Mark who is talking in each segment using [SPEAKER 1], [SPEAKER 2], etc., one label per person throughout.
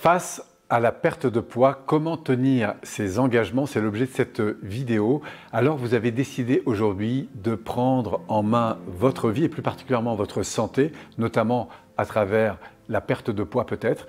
[SPEAKER 1] Face à la perte de poids, comment tenir ses engagements C'est l'objet de cette vidéo. Alors vous avez décidé aujourd'hui de prendre en main votre vie et plus particulièrement votre santé, notamment à travers la perte de poids peut-être.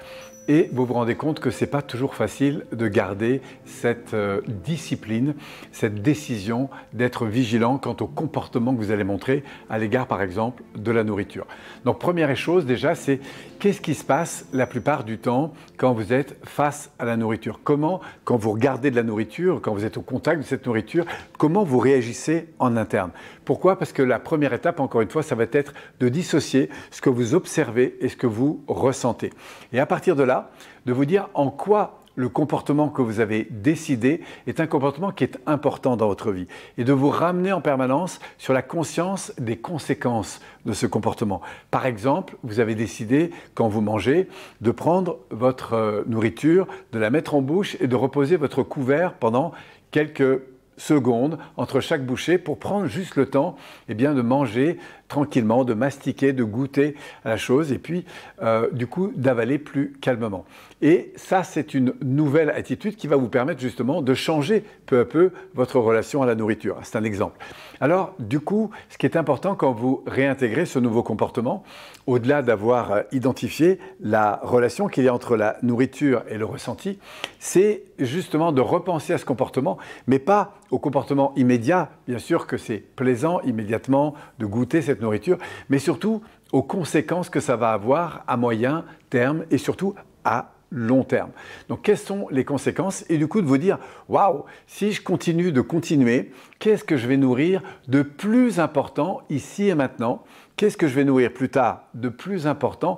[SPEAKER 1] Et vous vous rendez compte que ce n'est pas toujours facile de garder cette euh, discipline, cette décision d'être vigilant quant au comportement que vous allez montrer à l'égard par exemple de la nourriture. Donc première chose déjà, c'est qu'est-ce qui se passe la plupart du temps quand vous êtes face à la nourriture Comment, quand vous regardez de la nourriture, quand vous êtes au contact de cette nourriture, comment vous réagissez en interne Pourquoi Parce que la première étape, encore une fois, ça va être de dissocier ce que vous observez et ce que vous ressentez. Et à partir de là, de vous dire en quoi le comportement que vous avez décidé est un comportement qui est important dans votre vie et de vous ramener en permanence sur la conscience des conséquences de ce comportement. Par exemple, vous avez décidé, quand vous mangez, de prendre votre euh, nourriture, de la mettre en bouche et de reposer votre couvert pendant quelques secondes entre chaque bouchée pour prendre juste le temps et eh bien, de manger tranquillement, de mastiquer, de goûter à la chose et puis euh, du coup d'avaler plus calmement. Et ça, c'est une nouvelle attitude qui va vous permettre justement de changer peu à peu votre relation à la nourriture. C'est un exemple. Alors, du coup, ce qui est important quand vous réintégrez ce nouveau comportement, au-delà d'avoir euh, identifié la relation qu'il y a entre la nourriture et le ressenti, c'est justement de repenser à ce comportement, mais pas au comportement immédiat, bien sûr que c'est plaisant immédiatement de goûter cette nourriture, mais surtout aux conséquences que ça va avoir à moyen terme et surtout à long terme. Donc, quelles sont les conséquences Et du coup, de vous dire, waouh, si je continue de continuer, qu'est-ce que je vais nourrir de plus important ici et maintenant Qu'est-ce que je vais nourrir plus tard de plus important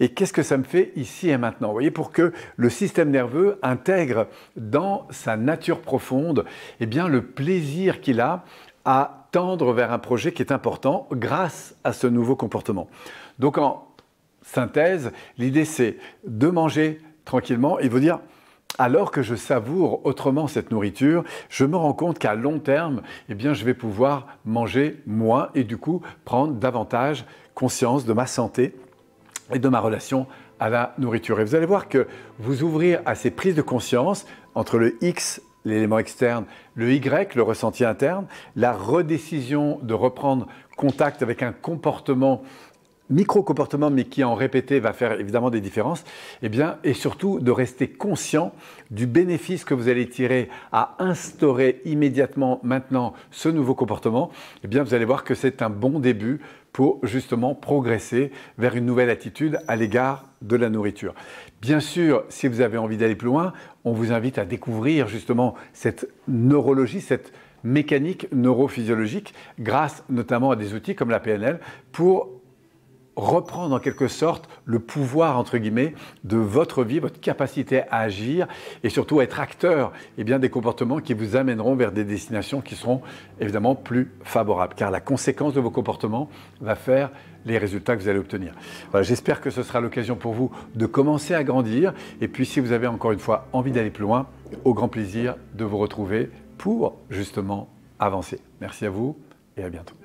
[SPEAKER 1] Et qu'est-ce que ça me fait ici et maintenant Vous voyez, pour que le système nerveux intègre dans sa nature profonde eh bien, le plaisir qu'il a à tendre vers un projet qui est important grâce à ce nouveau comportement. Donc, en synthèse, l'idée c'est de manger tranquillement et vous dire alors que je savoure autrement cette nourriture, je me rends compte qu'à long terme, eh bien, je vais pouvoir manger moins et du coup prendre davantage conscience de ma santé et de ma relation à la nourriture. Et vous allez voir que vous ouvrir à ces prises de conscience entre le X, l'élément externe, le Y, le ressenti interne, la redécision de reprendre contact avec un comportement micro-comportement, mais qui en répété va faire évidemment des différences, et eh bien, et surtout de rester conscient du bénéfice que vous allez tirer à instaurer immédiatement maintenant ce nouveau comportement, et eh bien, vous allez voir que c'est un bon début pour justement progresser vers une nouvelle attitude à l'égard de la nourriture. Bien sûr, si vous avez envie d'aller plus loin, on vous invite à découvrir justement cette neurologie, cette mécanique neurophysiologique grâce notamment à des outils comme la PNL pour reprendre en quelque sorte le pouvoir, entre guillemets, de votre vie, votre capacité à agir et surtout être acteur et eh bien, des comportements qui vous amèneront vers des destinations qui seront évidemment plus favorables, car la conséquence de vos comportements va faire les résultats que vous allez obtenir. Voilà, J'espère que ce sera l'occasion pour vous de commencer à grandir et puis si vous avez encore une fois envie d'aller plus loin, au grand plaisir de vous retrouver pour justement avancer. Merci à vous et à bientôt.